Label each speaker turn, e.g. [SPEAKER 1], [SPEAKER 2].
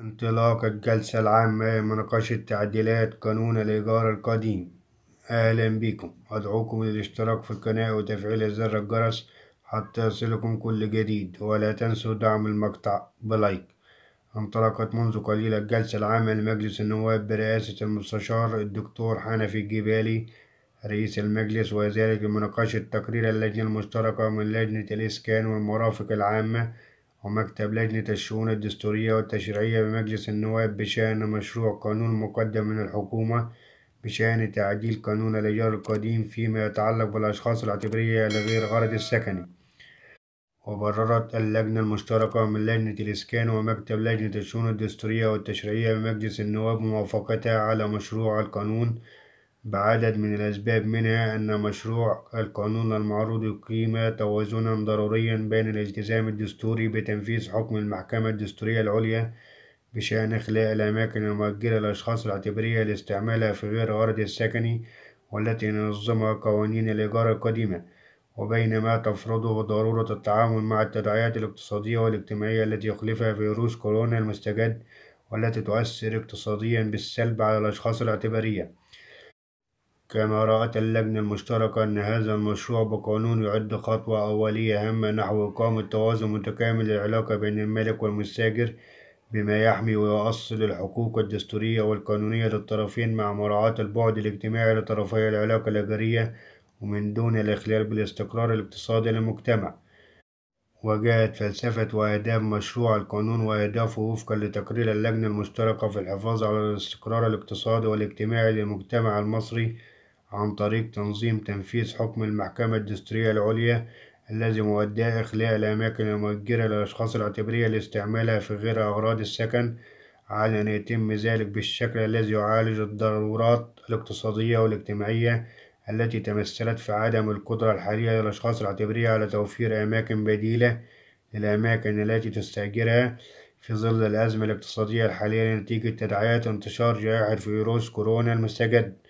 [SPEAKER 1] انطلاق الجلسة العامة لمناقشة تعديلات قانون الإيجار القديم أهلا بكم أدعوكم للاشتراك في القناة وتفعيل زر الجرس حتى يصلكم كل جديد ولا تنسوا دعم المقطع بلايك انطلقت منذ قليل الجلسة العامة لمجلس النواب برئاسة المستشار الدكتور حنفي الجبالي رئيس المجلس وذلك لمناقشة تقرير اللجنة المشتركة من لجنة الإسكان والمرافق العامة ومكتب لجنة الشؤون الدستورية والتشريعية بمجلس النواب بشأن مشروع قانون مقدم من الحكومة بشأن تعديل قانون الإيجار القديم فيما يتعلق بالأشخاص الاعتبارية لغير غرض السكني وبررت اللجنة المشتركة من لجنة الإسكان ومكتب لجنة الشؤون الدستورية والتشريعية بمجلس النواب موافقتها على مشروع القانون بعدد من الأسباب منها أن مشروع القانون المعروض يقيم توازنا ضروريا بين الالتزام الدستوري بتنفيذ حكم المحكمة الدستورية العليا بشأن إخلاء الأماكن المؤجلة للأشخاص الاعتبارية لاستعمالها في غير عرض السكني والتي نظمها قوانين الإيجار القديمة وبين ما تفرضه ضرورة التعامل مع التداعيات الاقتصادية والاجتماعية التي يخلفها فيروس كورونا المستجد والتي تؤثر اقتصاديا بالسلب على الأشخاص الاعتبارية كما رأت اللجنة المشتركة أن هذا المشروع بقانون يعد خطوة أولية هامة نحو إقامة توازن متكامل للعلاقة بين المالك والمستاجر بما يحمي ويؤصل الحقوق الدستورية والقانونية للطرفين مع مراعاة البعد الاجتماعي لطرفي العلاقة الأجرية ومن دون الإخلال بالاستقرار الاقتصادي للمجتمع وجاءت فلسفة وآداب مشروع القانون وأهدافه وفقا لتقرير اللجنة المشتركة في الحفاظ على الاستقرار الاقتصادي والاجتماعي للمجتمع المصري عن طريق تنظيم تنفيذ حكم المحكمة الدستورية العليا الذي مؤداه إخلاء الأماكن المؤجرة للأشخاص الاعتبارية لاستعمالها في غير أغراض السكن على أن يتم ذلك بالشكل الذي يعالج الضرورات الاقتصادية والاجتماعية التي تمثلت في عدم القدرة الحالية للأشخاص الاعتبارية على توفير أماكن بديلة للأماكن التي تستأجرها في ظل الأزمة الاقتصادية الحالية نتيجة تداعيات انتشار جائحة فيروس كورونا المستجد